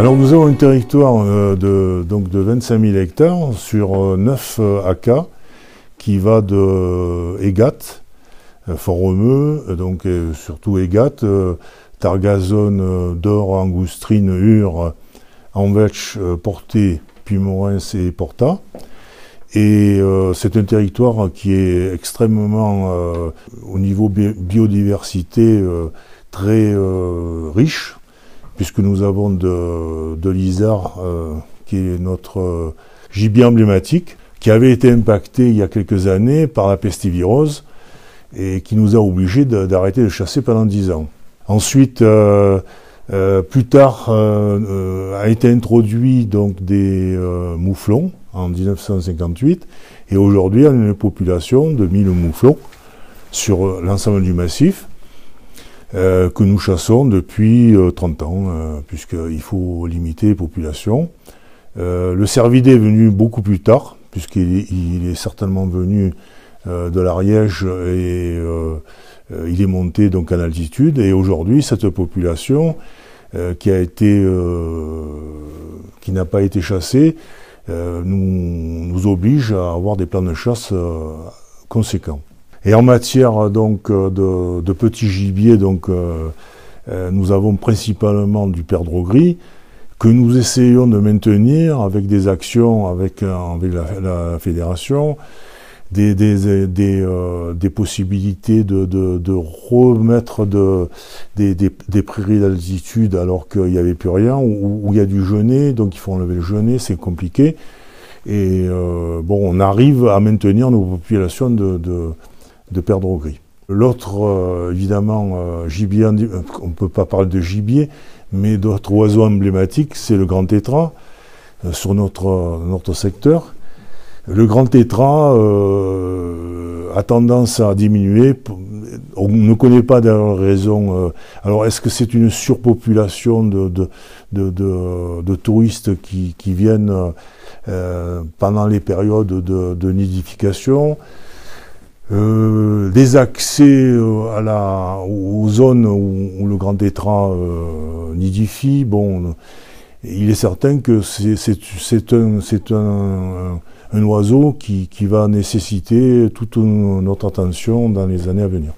Alors nous avons un territoire euh, de, donc 25 000 hectares sur 9 euh, euh, AK qui va de Egat, fort donc surtout Egat, Targazone, Dor, Angoustrine, Ur, Anvech, Porté, Pimorens et Porta. Et c'est un territoire qui est extrêmement, au niveau biodiversité, très riche, puisque nous avons de, de l'Isard, euh, qui est notre euh, gibier emblématique, qui avait été impacté il y a quelques années par la pestivirose et qui nous a obligés d'arrêter de, chasser pendant dix ans. Ensuite, euh, plus tard, a été introduit donc des mouflons en 1958 et aujourd'hui on a une population de 1000 mouflons sur l'ensemble du massif euh, que nous chassons depuis 30 euh, ans, euh, puisqu'il faut limiter les populations. le cervidé est venu beaucoup plus tard, puisqu'il est certainement venu de l'Ariège et il est monté donc en altitude. Et aujourd'hui, cette population qui a été, qui n'a pas été chassée, nous oblige à avoir des plans de chasse conséquents. Et en matière euh, donc euh, de, de petits gibiers, donc euh, nous avons principalement du perdreau gris que nous essayons de maintenir avec des actions avec, la, fédération, des, des, possibilités de, remettre de, des, prairies d'altitude alors qu'il n'y avait plus rien, où il y a du genêt, donc il faut enlever le genêt, c'est compliqué. Et bon, on arrive à maintenir nos populations de, de perdre au gris. L'autre, euh, évidemment, euh, gibier, euh, on ne peut pas parler de gibier, mais d'autres oiseaux emblématiques, c'est le grand tétras sur notre, notre secteur. Le grand tétras a tendance à diminuer. On ne connaît pas d'ailleurs raison. alors, est-ce que c'est une surpopulation de, de, touristes qui viennent pendant les périodes de, nidification euh, des accès euh, à la, aux zones où, le grand euh, nidifie, bon, il est certain que c'est un, un, un, oiseau qui, qui va nécessiter toute notre attention dans les années à venir.